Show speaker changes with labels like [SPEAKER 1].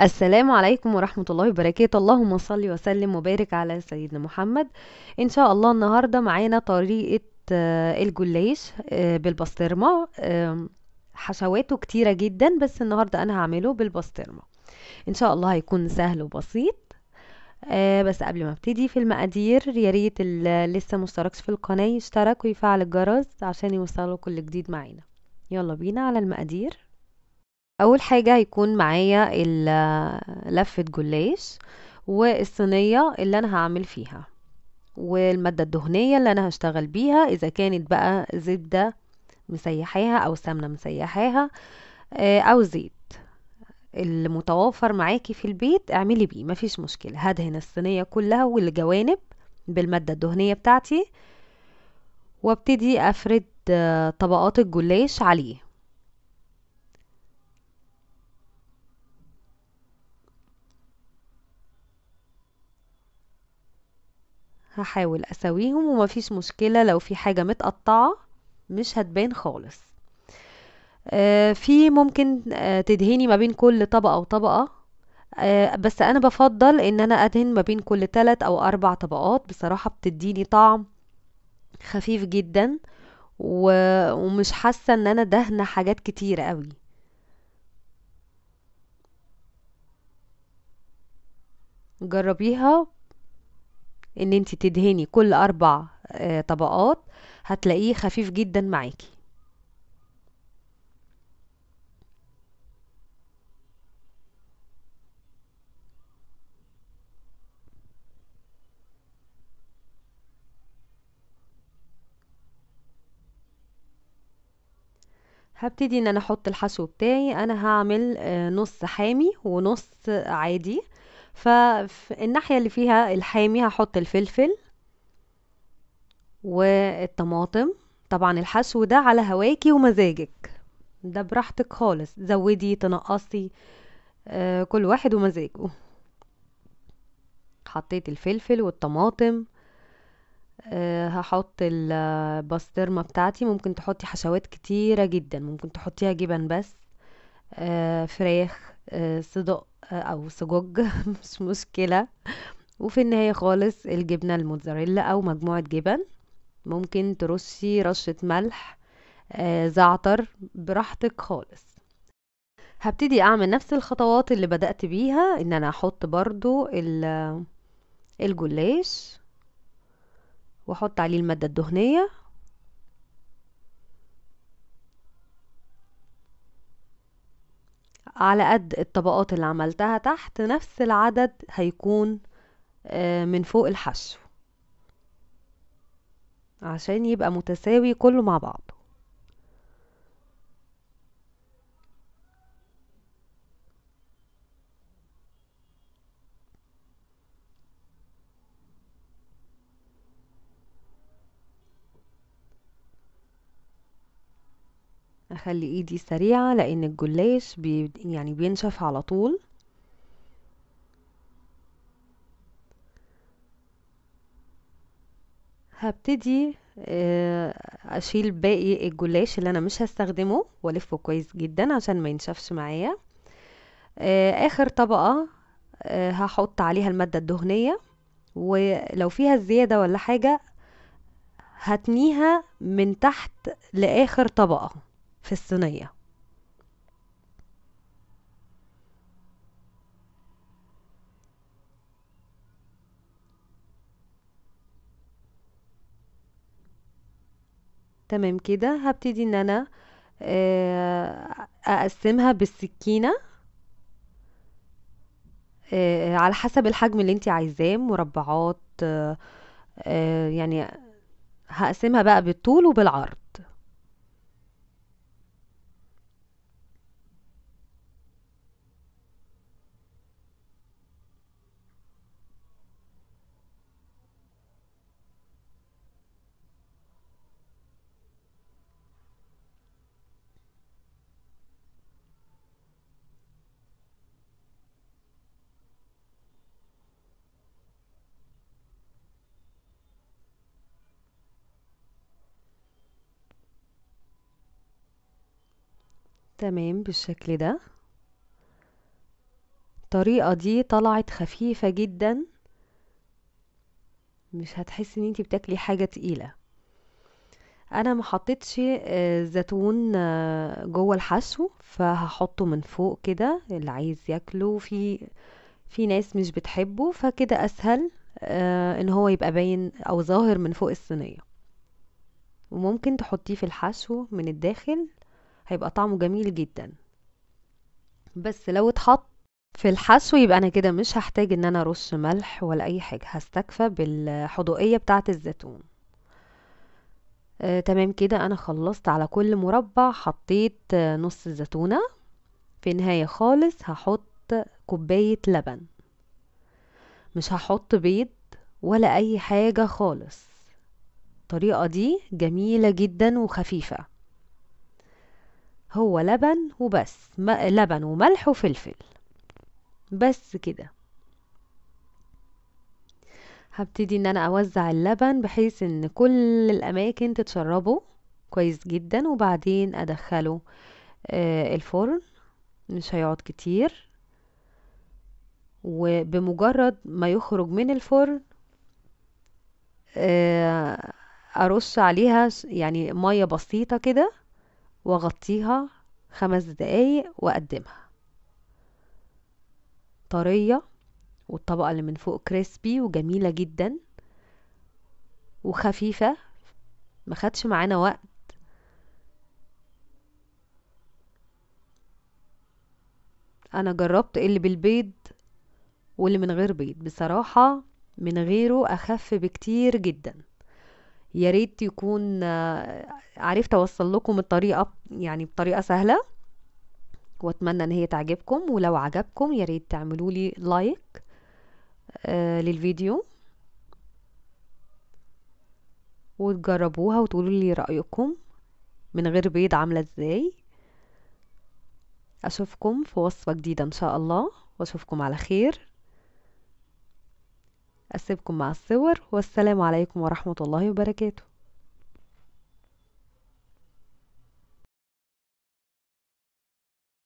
[SPEAKER 1] السلام عليكم ورحمة الله وبركاته اللهم صل وسلم وبارك على سيدنا محمد ان شاء الله النهاردة معانا طريقة آه، الجليش آه، بالبسطرمة حشواته كتيرة جدا بس النهاردة انا هعمله بالبسطرمة ان شاء الله هيكون سهل وبسيط آه، بس قبل ما ابتدي في المقادير يا ريت اللي لسه مشتركش في القناة يشترك ويفعل الجرس عشان يوصله كل جديد معانا يلا بينا على المقادير اول حاجة هيكون معايا ال- لفة جلاش والصينية اللي انا هعمل فيها والمادة الدهنية اللي انا هشتغل بيها اذا كانت بقى زبدة مسيحاها او سمنة مسيحاها آه، او زيت المتوافر معاكي في البيت اعملي بيه مفيش مشكلة هدهن الصينية كلها والجوانب بالمادة الدهنية بتاعتي وابتدي افرد آه، طبقات الجلاش عليه هحاول اسويهم ومفيش مشكلة لو في حاجة متقطعة مش هتبان خالص آه، في ممكن آه، تدهني ما بين كل طبقة وطبقة آه، بس انا بفضل ان انا ادهن ما بين كل ثلاث او اربع طبقات بصراحة بتديني طعم خفيف جدا ومش حاسة ان انا دهنة حاجات كتيرة قوي جربيها ان انت تدهني كل اربع آه، طبقات هتلاقيه خفيف جدا معاكي هبتدي ان انا احط الحشو بتاعي انا هعمل آه، نص حامي ونص عادي فالناحية اللي فيها الحامي هحط الفلفل والطماطم طبعا الحشو ده على هواكي ومزاجك ده براحتك خالص زودي تنقصي آه كل واحد ومزاجه حطيت الفلفل والطماطم أه هحط البسترمة بتاعتي ممكن تحطي حشوات كتيره جدا ممكن تحطيها جبن بس أه فراخ أه صدق او سجق مش مشكله وفي النهايه خالص الجبنه الموتزاريلا او مجموعه جبن ممكن ترشي رشه ملح آه، زعتر براحتك خالص هبتدي اعمل نفس الخطوات اللي بدأت بيها ان انا احط برضو آه، الجلاش واحط عليه المادة الدهنية على قد الطبقات اللي عملتها تحت نفس العدد هيكون آه، من فوق الحشو عشان يبقى متساوي كله مع بعض اخلي ايدي سريعة لان الجلاش بي يعني بينشف على طول هبتدي آه، اشيل باقي الجلاش اللي انا مش هستخدمه والفه كويس جدا عشان ما ينشفش معايا آه، اخر طبقة آه، هحط عليها المادة الدهنية ولو فيها زيادة ولا حاجة هتنيها من تحت لاخر طبقة في الصينية تمام كده هبتدي ان انا آه، اقسمها بالسكينة آه، على حسب الحجم اللي انت عايزاه مربعات آه، يعني هقسمها بقى بالطول وبالعرض تمام بالشكل ده الطريقة دي طلعت خفيفة جدا مش هتحسي ان انتي بتاكلي حاجة تقيلة انا ما حطيتش آه، زيتون آه، جوه الحشو فهحطه من فوق كده اللي عايز ياكله في في ناس مش بتحبه فكده اسهل آه، ان هو يبقى باين او ظاهر من فوق الصينية وممكن تحطيه في الحشو من الداخل هيبقى طعمه جميل جدا بس لو اتحط في الحشو يبقى انا كده مش هحتاج ان انا ارش ملح ولا اي حاجه هستكفى بالحضوئيه بتاعه الزيتون آه تمام كده انا خلصت على كل مربع حطيت آه، نص الزيتونه في النهايه خالص هحط كوبايه لبن مش هحط بيض ولا اي حاجه خالص الطريقه دي جميله جدا وخفيفه هو لبن وبس لبن وملح وفلفل بس كده هبتدي ان انا اوزع اللبن بحيث ان كل الاماكن تتشربه كويس جدا وبعدين ادخله آه الفرن مش هيقعد كتير وبمجرد ما يخرج من الفرن آه ارش عليها يعني ميه بسيطه كده واغطيها خمس دقايق واقدمها طرية والطبقة اللي من فوق كريسبي وجميلة جدا وخفيفة مخدش معانا وقت انا جربت اللي بالبيض واللي من غير بيض بصراحة من غيره اخف بكتير جدا يا ريت يكون عرفت اوصل لكم الطريقه يعني بطريقه سهله واتمنى ان هي تعجبكم ولو عجبكم يا ريت تعملوا لي لايك آه، للفيديو وتجربوها وتقولوا لي رايكم من غير بيض عامله ازاي اشوفكم في وصفه جديده ان شاء الله واشوفكم على خير أسيبكم مع الصور والسلام عليكم ورحمة الله وبركاته